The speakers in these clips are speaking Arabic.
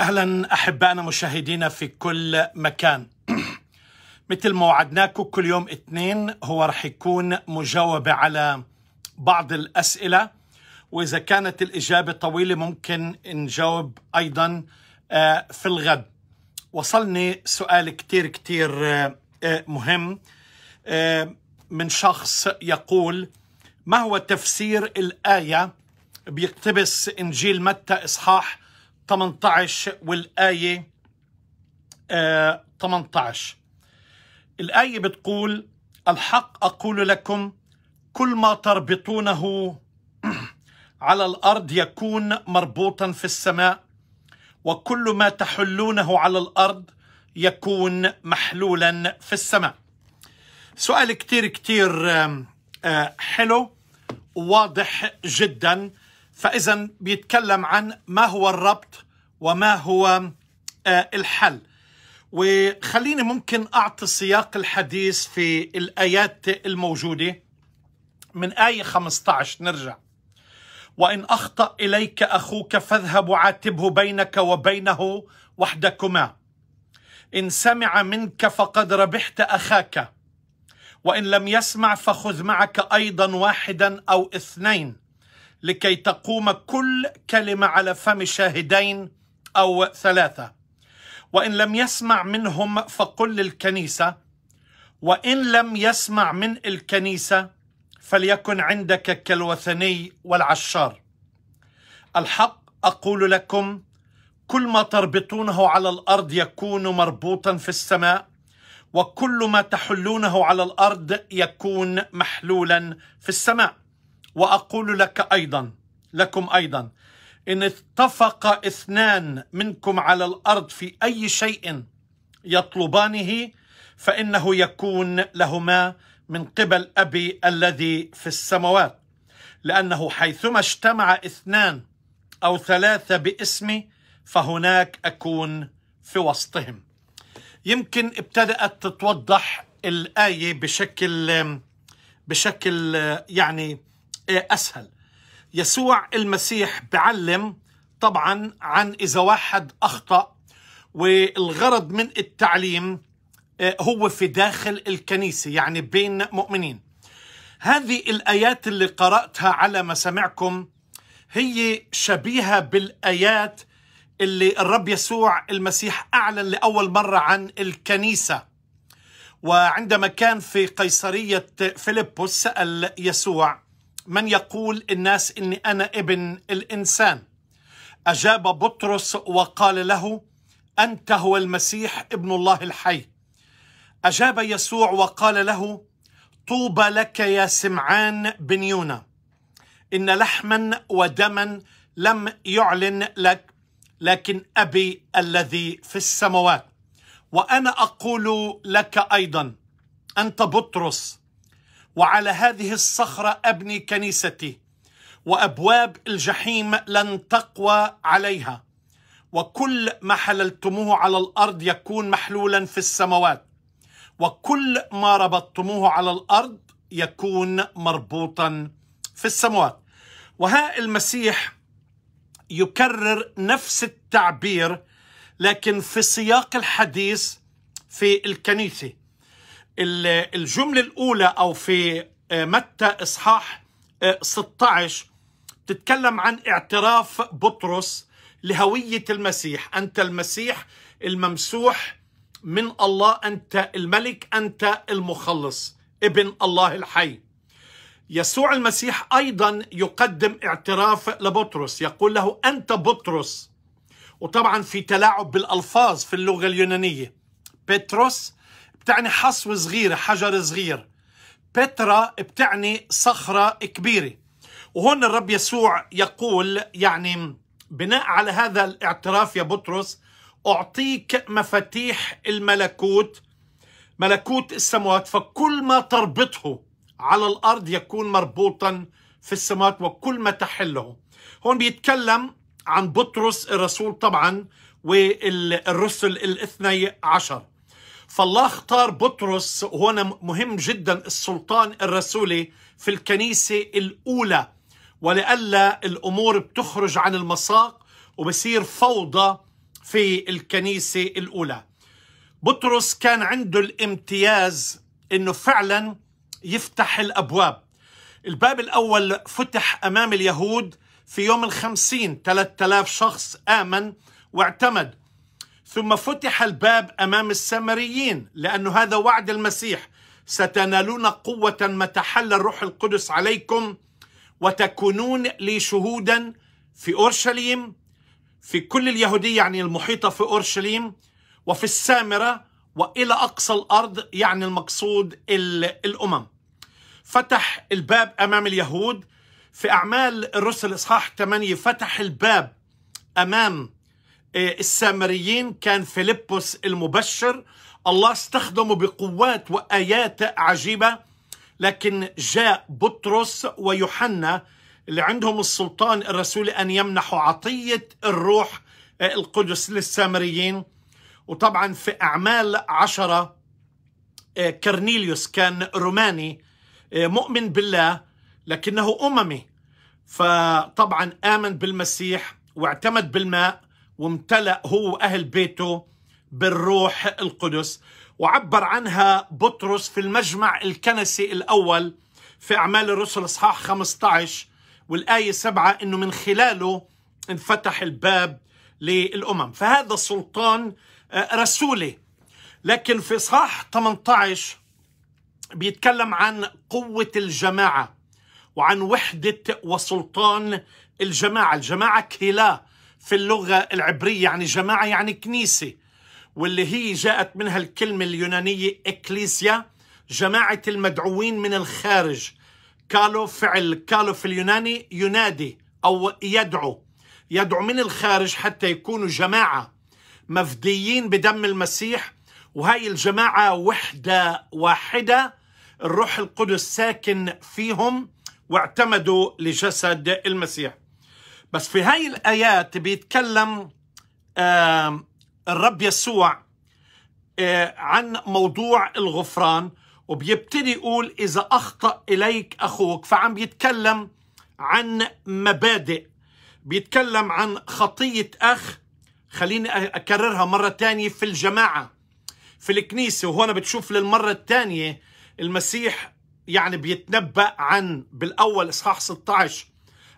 اهلا احبائنا مشاهدينا في كل مكان مثل ما وعدناكم كل يوم اثنين هو رح يكون مجاوبه على بعض الاسئله واذا كانت الاجابه طويله ممكن نجاوب ايضا آه، في الغد وصلني سؤال كتير كتير آه، آه، مهم من شخص يقول ما هو تفسير الايه بيقتبس انجيل متى اصحاح 18 والآية 18 آه، الآية بتقول الحق أقول لكم كل ما تربطونه على الأرض يكون مربوطا في السماء وكل ما تحلونه على الأرض يكون محلولا في السماء سؤال كتير كتير آه، حلو وواضح جدا فإذا بيتكلم عن ما هو الربط وما هو آه، الحل وخليني ممكن أعطي سياق الحديث في الآيات الموجودة من آية 15 نرجع وإن أخطأ إليك أخوك فاذهب وعاتبه بينك وبينه وحدكما إن سمع منك فقد ربحت أخاك وإن لم يسمع فخذ معك أيضا واحدا أو اثنين لكي تقوم كل كلمة على فم شاهدين أو ثلاثة وإن لم يسمع منهم فقل للكنيسة وإن لم يسمع من الكنيسة فليكن عندك كالوثني والعشار الحق أقول لكم كل ما تربطونه على الأرض يكون مربوطا في السماء وكل ما تحلونه على الأرض يكون محلولا في السماء وأقول لك أيضا لكم أيضا إن اتفق اثنان منكم على الأرض في أي شيء يطلبانه فإنه يكون لهما من قبل أبي الذي في السماوات لأنه حيثما اجتمع اثنان أو ثلاثة باسمي فهناك أكون في وسطهم يمكن ابتدأت تتوضح الآية بشكل بشكل يعني أسهل يسوع المسيح بعلم طبعا عن إذا واحد أخطأ والغرض من التعليم آه، هو في داخل الكنيسة يعني بين مؤمنين هذه الآيات اللي قرأتها على مسامعكم هي شبيهة بالآيات اللي الرب يسوع المسيح أعلن لأول مرة عن الكنيسة وعندما كان في قيصرية فيلبس سأل يسوع من يقول الناس اني انا ابن الانسان اجاب بطرس وقال له انت هو المسيح ابن الله الحي اجاب يسوع وقال له طوبى لك يا سمعان بن يونا ان لحما ودما لم يعلن لك لكن ابي الذي في السماوات وانا اقول لك ايضا انت بطرس وعلى هذه الصخرة أبني كنيستي وأبواب الجحيم لن تقوى عليها وكل ما حللتموه على الأرض يكون محلولا في السماوات وكل ما ربطتموه على الأرض يكون مربوطا في السماوات وها المسيح يكرر نفس التعبير لكن في سياق الحديث في الكنيسه الجملة الأولى أو في آه، متى إصحاح 16 آه، تتكلم عن اعتراف بطرس لهوية المسيح أنت المسيح الممسوح من الله أنت الملك أنت المخلص ابن الله الحي يسوع المسيح أيضا يقدم اعتراف لبطرس يقول له أنت بطرس وطبعا في تلاعب بالألفاظ في اللغة اليونانية بطرس بتعني حصو صغيرة حجر صغير بترا بتعني صخرة كبيرة وهون الرب يسوع يقول يعني بناء على هذا الاعتراف يا بطرس أعطيك مفاتيح الملكوت ملكوت السماوات فكل ما تربطه على الأرض يكون مربوطا في السماوات وكل ما تحله هون بيتكلم عن بطرس الرسول طبعا والرسل الاثني عشر فالله اختار بطرس وهنا مهم جدا السلطان الرسولي في الكنيسة الأولى ولئلا الأمور بتخرج عن المساق وبصير فوضى في الكنيسة الأولى بطرس كان عنده الامتياز أنه فعلا يفتح الأبواب الباب الأول فتح أمام اليهود في يوم الخمسين 3000 شخص آمن واعتمد ثم فتح الباب امام السامريين لانه هذا وعد المسيح ستنالون قوه ما تحل الروح القدس عليكم وتكونون لي شهودا في اورشليم في كل اليهوديه يعني المحيطه في اورشليم وفي السامره والى اقصى الارض يعني المقصود الامم فتح الباب امام اليهود في اعمال الرسل اصحاح 8 فتح الباب امام إيه، السامريين كان فيلبس المبشر الله استخدمه بقوات وآيات عجيبة لكن جاء بطرس ويوحنا اللي عندهم السلطان الرسولي أن يمنحوا عطية الروح إيه، القدس للسامريين وطبعا في أعمال عشرة إيه، كرنيليوس كان روماني مؤمن بالله لكنه أممي فطبعا آمن بالمسيح واعتمد بالماء وامتلأ هو أهل بيته بالروح القدس وعبر عنها بطرس في المجمع الكنسي الأول في أعمال الرسل إصحاح 15 والآية 7 أنه من خلاله انفتح الباب للأمم فهذا سلطان آه، رسولي لكن في إصحاح 18 بيتكلم عن قوة الجماعة وعن وحدة وسلطان الجماعة الجماعة كهلا في اللغة العبرية يعني جماعة يعني كنيسة واللي هي جاءت منها الكلمة اليونانية إكليسيا جماعة المدعوين من الخارج كالو فعل كالو في اليوناني ينادي أو يدعو يدعو من الخارج حتى يكونوا جماعة مفديين بدم المسيح وهي الجماعة وحدة واحدة الروح القدس ساكن فيهم واعتمدوا لجسد المسيح بس في هاي الآيات بيتكلم الرب يسوع آه، عن موضوع الغفران وبيبتدي يقول إذا أخطأ إليك أخوك فعم بيتكلم عن مبادئ بيتكلم عن خطية أخ خليني أكررها مرة تانية في الجماعة في الكنيسة وهنا بتشوف للمرة الثانية المسيح يعني بيتنبأ عن بالأول إصحاح 16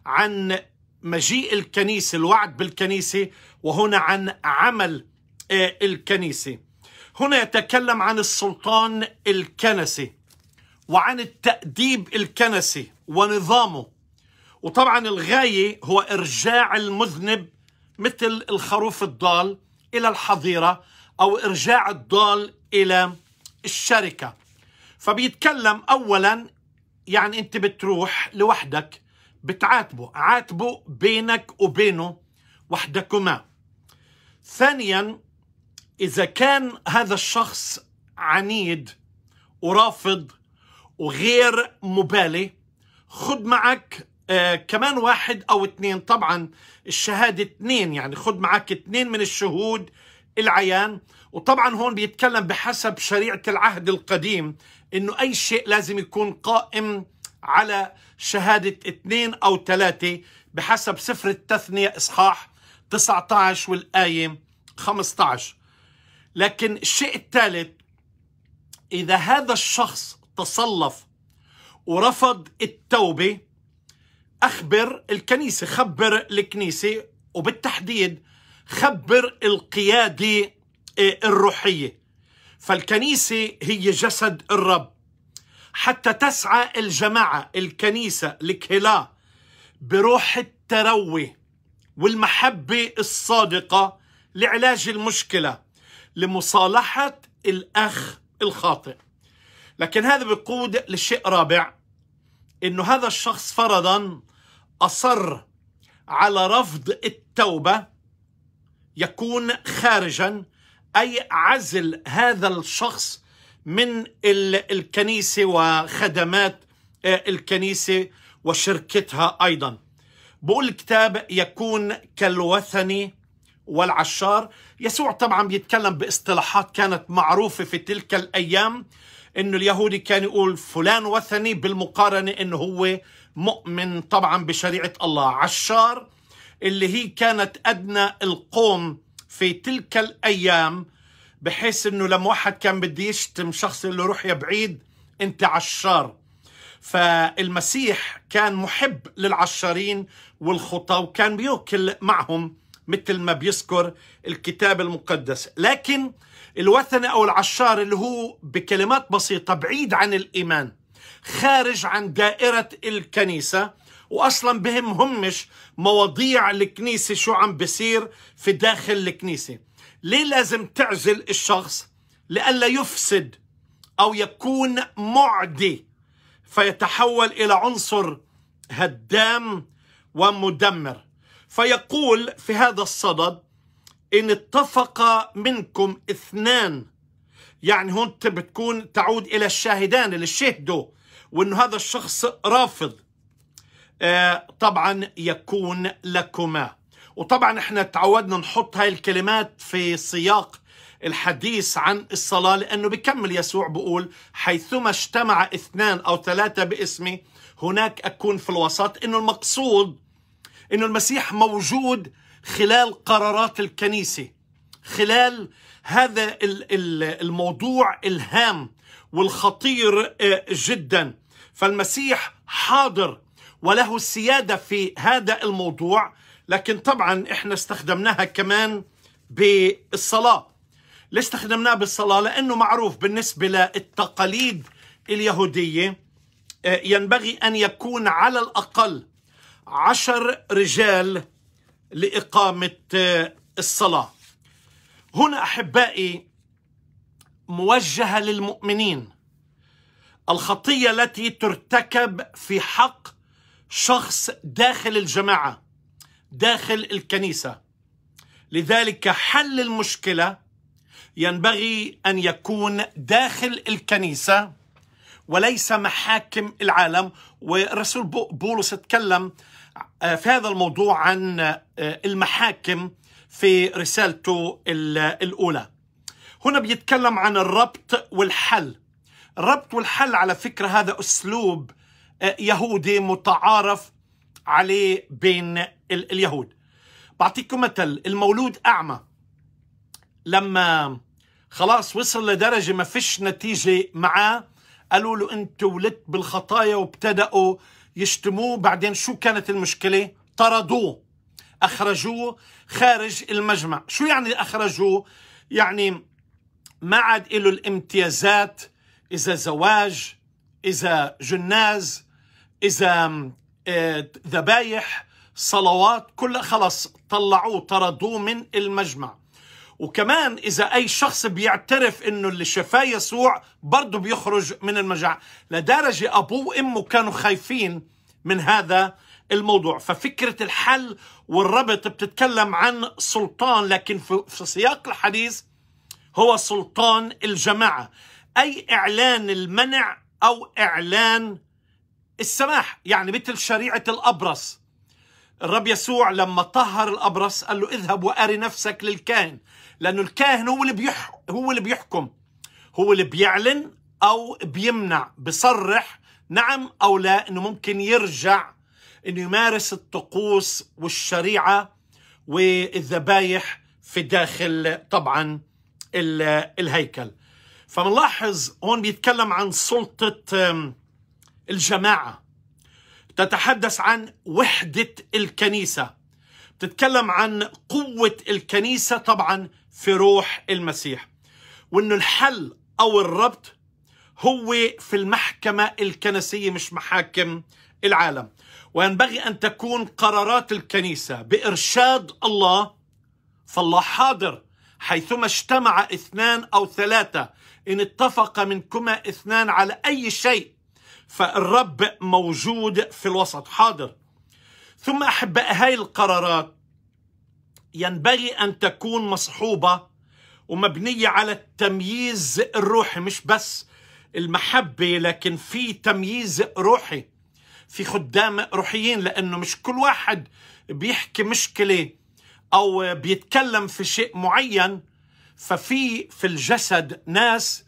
عن مجيء الكنيسة الوعد بالكنيسة وهنا عن عمل آه، الكنيسة هنا يتكلم عن السلطان الكنسي وعن التأديب الكنسي ونظامه وطبعا الغاية هو إرجاع المذنب مثل الخروف الضال إلى الحظيرة أو إرجاع الضال إلى الشركة فبيتكلم أولا يعني أنت بتروح لوحدك بتعاتبه عاتبه بينك وبينه وحدكما ثانيا إذا كان هذا الشخص عنيد ورافض وغير مبالي خد معك آه كمان واحد أو اثنين طبعا الشهادة اثنين يعني خد معك اثنين من الشهود العيان وطبعا هون بيتكلم بحسب شريعة العهد القديم انه اي شيء لازم يكون قائم على شهادة اثنين أو ثلاثة بحسب سفر التثنية إصحاح 19 والآية 15 لكن الشيء الثالث إذا هذا الشخص تصلف ورفض التوبة أخبر الكنيسة خبر الكنيسة وبالتحديد خبر القيادة آه، الروحية فالكنيسة هي جسد الرب حتى تسعى الجماعة الكنيسة الكهلاء بروح التروي والمحبة الصادقة لعلاج المشكلة لمصالحة الأخ الخاطئ لكن هذا بقود لشيء رابع انه هذا الشخص فرضا اصر على رفض التوبه يكون خارجا اي عزل هذا الشخص من الكنيسة وخدمات آه، الكنيسة وشركتها أيضا بقول الكتاب يكون كالوثني والعشار يسوع طبعا بيتكلم باصطلاحات كانت معروفة في تلك الأيام انه اليهودي كان يقول فلان وثني بالمقارنة انه هو مؤمن طبعا بشريعة الله عشار اللي هي كانت أدنى القوم في تلك الأيام بحيث انه لما واحد كان بده يشتم شخص اللي روح يا بعيد انت عشار فالمسيح كان محب للعشارين والخطى وكان بيوكل معهم مثل ما بيذكر الكتاب المقدس لكن الوثني أو العشار اللي هو بكلمات بسيطة بعيد عن الإيمان خارج عن دائرة الكنيسة وأصلا بهمهمش مواضيع الكنيسة شو عم بصير في داخل الكنيسة ليه لازم تعزل الشخص لئلا يفسد أو يكون معدي فيتحول إلى عنصر هدام ومدمر فيقول في هذا الصدد إن اتفق منكم اثنان يعني هون بتكون تعود إلى الشاهدان اللي شهدوا وانه هذا الشخص رافض آه طبعا يكون لكما وطبعا احنا تعودنا نحط هاي الكلمات في سياق الحديث عن الصلاة لأنه بكمل يسوع بقول حيثما اجتمع اثنان أو ثلاثة باسمي هناك أكون في الوسط إنه المقصود إنه المسيح موجود خلال قرارات الكنيسة خلال هذا الموضوع الهام والخطير آه، جدا فالمسيح حاضر وله السيادة في هذا الموضوع لكن طبعا احنا استخدمناها كمان بالصلاة ليش استخدمناها بالصلاة لأنه معروف بالنسبة للتقاليد اليهودية آه، ينبغي أن يكون على الأقل عشر رجال لإقامة آه، الصلاة هنا أحبائي موجهة للمؤمنين الخطية التي ترتكب في حق شخص داخل الجماعة داخل الكنيسه لذلك حل المشكله ينبغي ان يكون داخل الكنيسه وليس محاكم العالم ورسول بولس تكلم آه، في هذا الموضوع عن آه، المحاكم في رسالته الاولى هنا بيتكلم عن الربط والحل الربط والحل على فكره هذا اسلوب آه، يهودي متعارف عليه بين اليهود بعطيكم مثل المولود أعمى لما خلاص وصل لدرجة ما فيش نتيجة معاه قالوا له أنت ولدت بالخطايا وابتدأوا يشتموه بعدين شو كانت المشكلة طردوه أخرجوه خارج المجمع شو يعني أخرجوه يعني ما عاد له الامتيازات إذا زواج إذا جناز إذا ذبايح صلوات كل خلص طلعوه طردوه من المجمع وكمان إذا أي شخص بيعترف إنه اللي شفاه يسوع برضه بيخرج من المجاعة لدرجة أبوه وأمه كانوا خايفين من هذا الموضوع ففكرة الحل والربط بتتكلم عن سلطان لكن في سياق الحديث هو سلطان الجماعة أي إعلان المنع أو إعلان السماح يعني مثل شريعة الأبرص الرب يسوع لما طهر الأبرص قال له اذهب وأري نفسك للكاهن لأنه الكاهن هو اللي, بيح هو اللي بيحكم هو اللي بيعلن أو بيمنع بصرح نعم أو لا أنه ممكن يرجع أنه يمارس الطقوس والشريعة والذبايح في داخل طبعا الهيكل فمنلاحظ هون بيتكلم عن سلطة الجماعه تتحدث عن وحده الكنيسه بتتكلم عن قوه الكنيسه طبعا في روح المسيح وانه الحل او الربط هو في المحكمه الكنسيه مش محاكم العالم وينبغي ان تكون قرارات الكنيسه بارشاد الله فالله حاضر حيثما اجتمع اثنان او ثلاثه ان اتفق منكما اثنان على اي شيء فالرب موجود في الوسط حاضر ثم أحب هاي القرارات ينبغي أن تكون مصحوبة ومبنية على التمييز الروحي مش بس المحبة لكن في تمييز روحي في خدام روحيين لأنه مش كل واحد بيحكي مشكلة أو بيتكلم في شيء معين ففي في الجسد ناس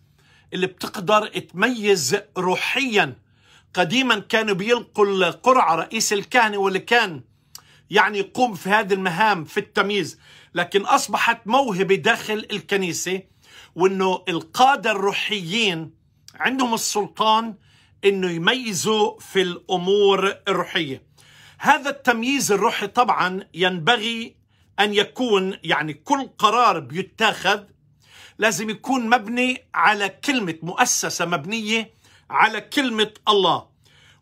اللي بتقدر تميز روحياً قديما كانوا بيلقوا القرعة رئيس الكهنة واللي كان يعني يقوم في هذه المهام في التمييز لكن أصبحت موهبة داخل الكنيسة وأنه القادة الروحيين عندهم السلطان أنه يميزوا في الأمور الروحية هذا التمييز الروحي طبعا ينبغي أن يكون يعني كل قرار بيتاخذ لازم يكون مبني على كلمة مؤسسة مبنية على كلمة الله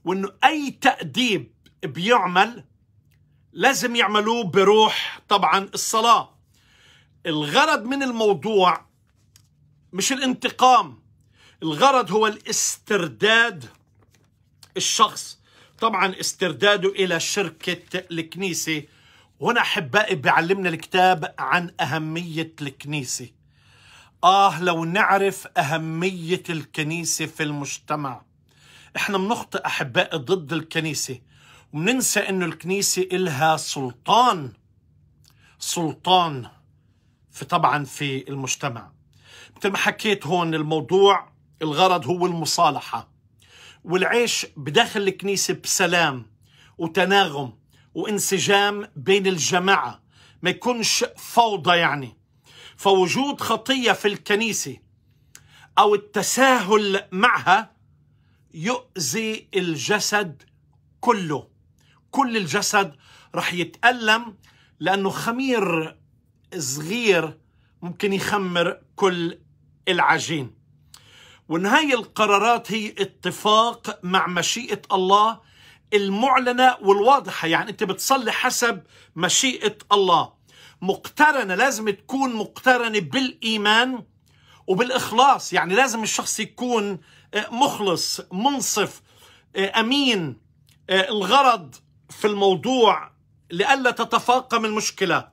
وأنه أي تأديب بيعمل لازم يعملوه بروح طبعا الصلاة الغرض من الموضوع مش الانتقام الغرض هو الاسترداد الشخص طبعا استرداده إلى شركة الكنيسة هنا أحبائي بيعلمنا الكتاب عن أهمية الكنيسة آه لو نعرف أهمية الكنيسة في المجتمع إحنا بنخطئ أحباء ضد الكنيسة وننسى إنه الكنيسة إلها سلطان سلطان في طبعا في المجتمع مثل ما حكيت هون الموضوع الغرض هو المصالحة والعيش بداخل الكنيسة بسلام وتناغم وانسجام بين الجماعة ما يكونش فوضى يعني فوجود خطيه في الكنيسه او التساهل معها يؤذي الجسد كله كل الجسد رح يتألم لأنه خمير صغير ممكن يخمر كل العجين وإن هاي القرارات هي اتفاق مع مشيئة الله المعلنة والواضحة يعني أنت بتصلي حسب مشيئة الله مقترنه لازم تكون مقترنه بالايمان وبالاخلاص يعني لازم الشخص يكون آه، مخلص منصف آه، امين آه، الغرض في الموضوع لئلا تتفاقم المشكله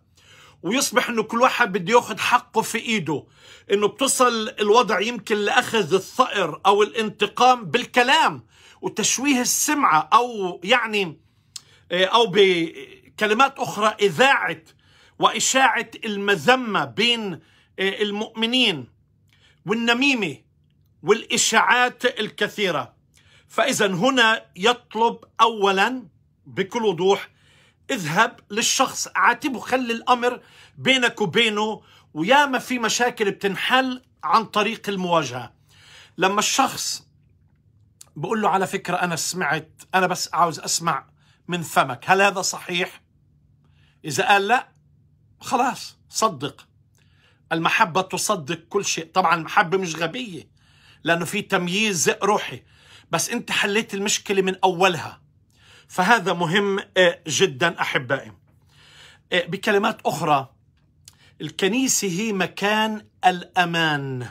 ويصبح انه كل واحد بده ياخذ حقه في ايده انه بتصل الوضع يمكن لاخذ الثأر او الانتقام بالكلام وتشويه السمعه او يعني او بكلمات اخرى اذاعه وإشاعة المذمة بين آه، المؤمنين والنميمة والإشاعات الكثيرة فإذا هنا يطلب أولا بكل وضوح اذهب للشخص عاتبه خلي الأمر بينك وبينه وياما في مشاكل بتنحل عن طريق المواجهة لما الشخص بقول له على فكرة أنا سمعت أنا بس عاوز أسمع من فمك هل هذا صحيح؟ إذا قال لا خلاص صدق المحبة تصدق كل شيء طبعا المحبة مش غبية لأنه في تمييز روحي بس أنت حليت المشكلة من أولها فهذا مهم آه، جدا أحبائي آه، بكلمات أخرى الكنيسة هي مكان الأمان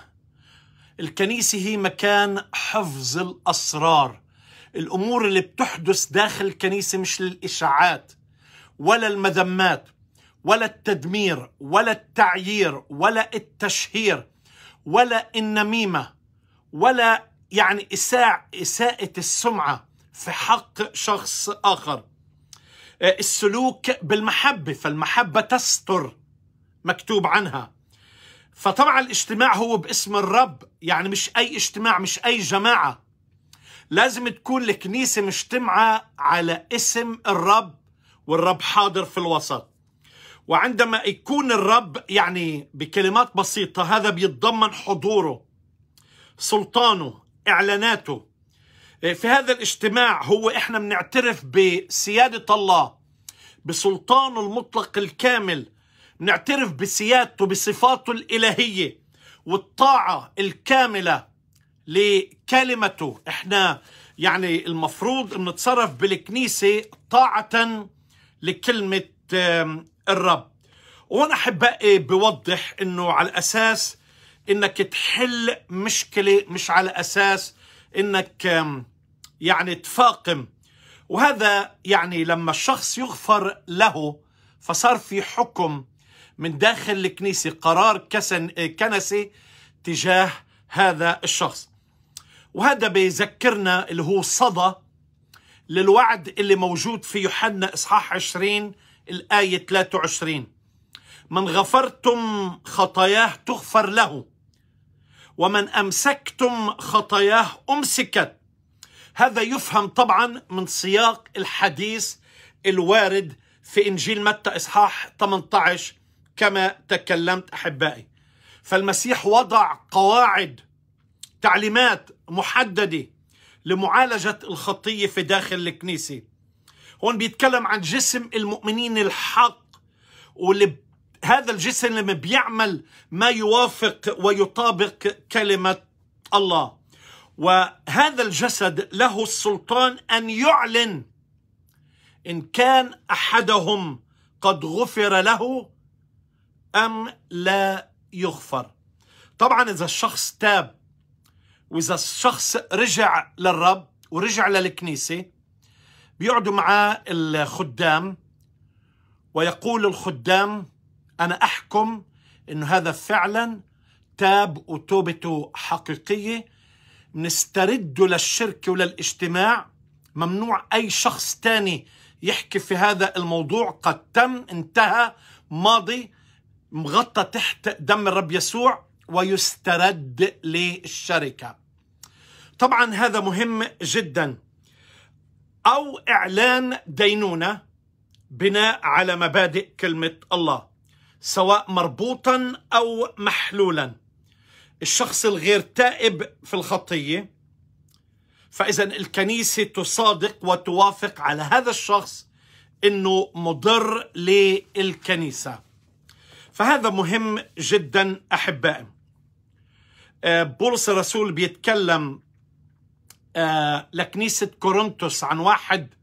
الكنيسة هي مكان حفظ الأسرار الأمور اللي بتحدث داخل الكنيسة مش للإشاعات ولا المذمات ولا التدمير ولا التعيير ولا التشهير ولا النميمه ولا يعني إساء إساءة السمعة في حق شخص آخر آه، السلوك بالمحبة فالمحبة تستر مكتوب عنها فطبعا الاجتماع هو باسم الرب يعني مش أي اجتماع مش أي جماعة لازم تكون الكنيسة مجتمعة على اسم الرب والرب حاضر في الوسط وعندما يكون الرب يعني بكلمات بسيطة هذا بيتضمن حضوره سلطانه إعلاناته في هذا الاجتماع هو إحنا بنعترف بسيادة الله بسلطانه المطلق الكامل بنعترف بسيادته بصفاته الإلهية والطاعة الكاملة لكلمته إحنا يعني المفروض نتصرف بالكنيسة طاعة لكلمة الرب وهون احبائي بوضح انه على اساس انك تحل مشكله مش على اساس انك يعني تفاقم وهذا يعني لما الشخص يغفر له فصار في حكم من داخل الكنيسه قرار كسن آه، كنسي تجاه هذا الشخص وهذا بيذكرنا اللي هو صدى للوعد اللي موجود في يوحنا اصحاح 20 الآية 23 من غفرتم خطاياه تغفر له ومن أمسكتم خطاياه أمسكت هذا يفهم طبعا من سياق الحديث الوارد في إنجيل متى إصحاح 18 كما تكلمت أحبائي فالمسيح وضع قواعد تعليمات محدده لمعالجه الخطيه في داخل الكنيسه هون بيتكلم عن جسم المؤمنين الحق واللي هذا الجسم بيعمل ما يوافق ويطابق كلمة الله وهذا الجسد له السلطان أن يعلن إن كان أحدهم قد غفر له أم لا يغفر طبعا إذا الشخص تاب وإذا الشخص رجع للرب ورجع للكنيسة بيقعدوا معاه الخدام ويقول الخدام أنا أحكم أنه هذا فعلا تاب وتوبته حقيقية نسترده للشركه وللاجتماع ممنوع أي شخص تاني يحكي في هذا الموضوع قد تم انتهى ماضي مغطى تحت دم الرب يسوع ويسترد للشركة طبعا هذا مهم جدا أو إعلان دينونة بناء على مبادئ كلمة الله سواء مربوطا أو محلولا الشخص الغير تائب في الخطية فإذا الكنيسة تصادق وتوافق على هذا الشخص أنه مضر للكنيسة فهذا مهم جدا أحبائي آه، بولس الرسول بيتكلم آه، لكنيسة كورنثوس عن واحد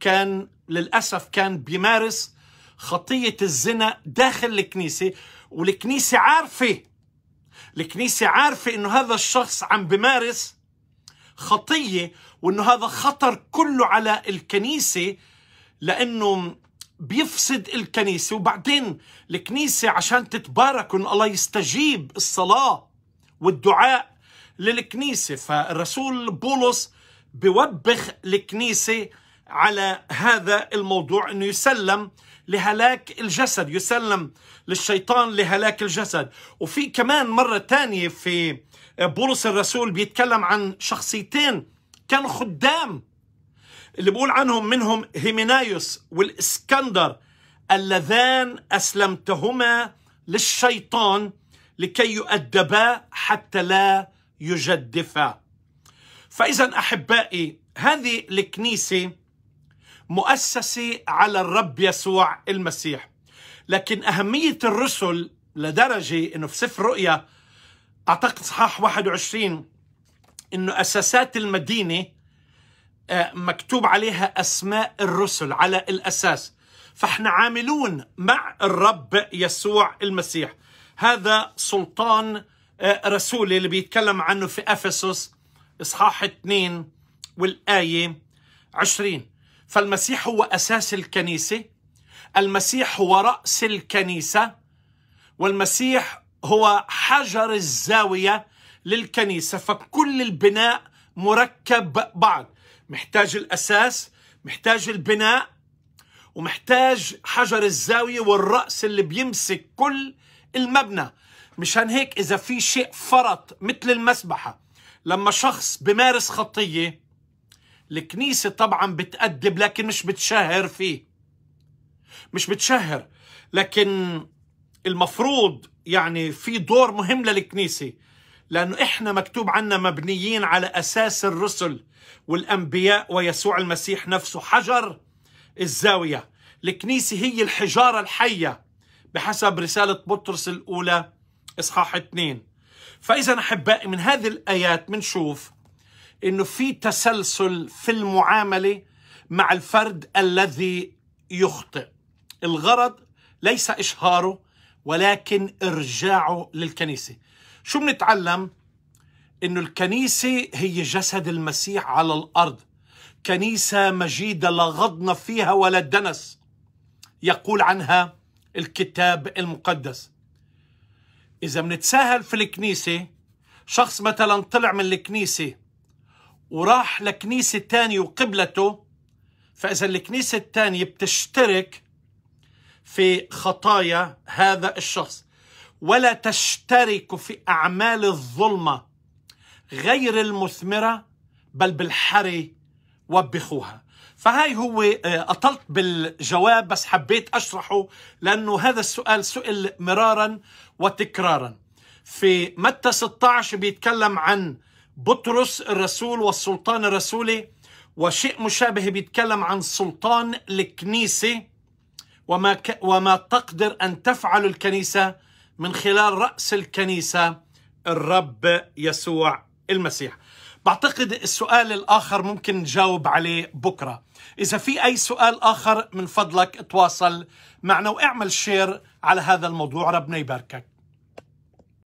كان للأسف كان بيمارس خطية الزنا داخل الكنيسة والكنيسة عارفة الكنيسة عارفة إنه هذا الشخص عم بمارس خطية وإنه هذا خطر كله على الكنيسة لأنه بيفسد الكنيسة وبعدين الكنيسة عشان تتبارك وإن الله يستجيب الصلاة والدعاء للكنيسة فالرسول بولس بوبخ الكنيسة على هذا الموضوع أنه يسلم لهلاك الجسد يسلم للشيطان لهلاك الجسد وفي كمان مرة تانية في بولس الرسول بيتكلم عن شخصيتين كانوا خدام اللي بقول عنهم منهم هيمينايوس والإسكندر اللذان أسلمتهما للشيطان لكي يؤدبا حتى لا يجدفا فإذا أحبائي هذه الكنيسة مؤسسة على الرب يسوع المسيح لكن أهمية الرسل لدرجة أنه في سفر رؤيا أعتقد صحاح 21 أنه أساسات المدينة آه، مكتوب عليها أسماء الرسل على الأساس فإحنا عاملون مع الرب يسوع المسيح هذا سلطان آه، رسولي اللي بيتكلم عنه في أفسس إصحاح 2 والآية 20 فالمسيح هو أساس الكنيسة المسيح هو رأس الكنيسة والمسيح هو حجر الزاوية للكنيسة فكل البناء مركب بعض محتاج الأساس محتاج البناء ومحتاج حجر الزاوية والرأس اللي بيمسك كل المبنى مشان هيك إذا في شيء فرط مثل المسبحة لما شخص بمارس خطية الكنيسة طبعا بتأدب لكن مش بتشهر فيه مش بتشهر لكن المفروض يعني في دور مهم للكنيسة لأنه إحنا مكتوب عنا مبنيين على أساس الرسل والأنبياء ويسوع المسيح نفسه حجر الزاوية الكنيسة هي الحجارة الحية بحسب رسالة بطرس الأولى إصحاح 2 فإذا أحبائي من هذه الآيات بنشوف إنه في تسلسل في المعاملة مع الفرد الذي يخطئ الغرض ليس إشهاره ولكن إرجاعه للكنيسة شو بنتعلم؟ إنه الكنيسة هي جسد المسيح على الأرض كنيسة مجيدة لا غضن فيها ولا دنس يقول عنها الكتاب المقدس إذا بنتساهل في الكنيسة شخص مثلا طلع من الكنيسة وراح لكنيسة تانية وقبلته فإذا الكنيسة التانية بتشترك في خطايا هذا الشخص ولا تشترك في أعمال الظلمة غير المثمرة بل بالحري وبخوها فهاي هو آه، أطلت بالجواب بس حبيت أشرحه لأنه هذا السؤال سئل مرارا وتكرارا في متى 16 بيتكلم عن بطرس الرسول والسلطان الرسولي وشيء مشابه بيتكلم عن سلطان الكنيسة وما, ك... وما تقدر أن تفعل الكنيسة من خلال رأس الكنيسة الرب يسوع المسيح بعتقد السؤال الآخر ممكن نجاوب عليه بكرة إذا في أي سؤال آخر من فضلك تواصل معنا واعمل شير على هذا الموضوع ربنا يباركك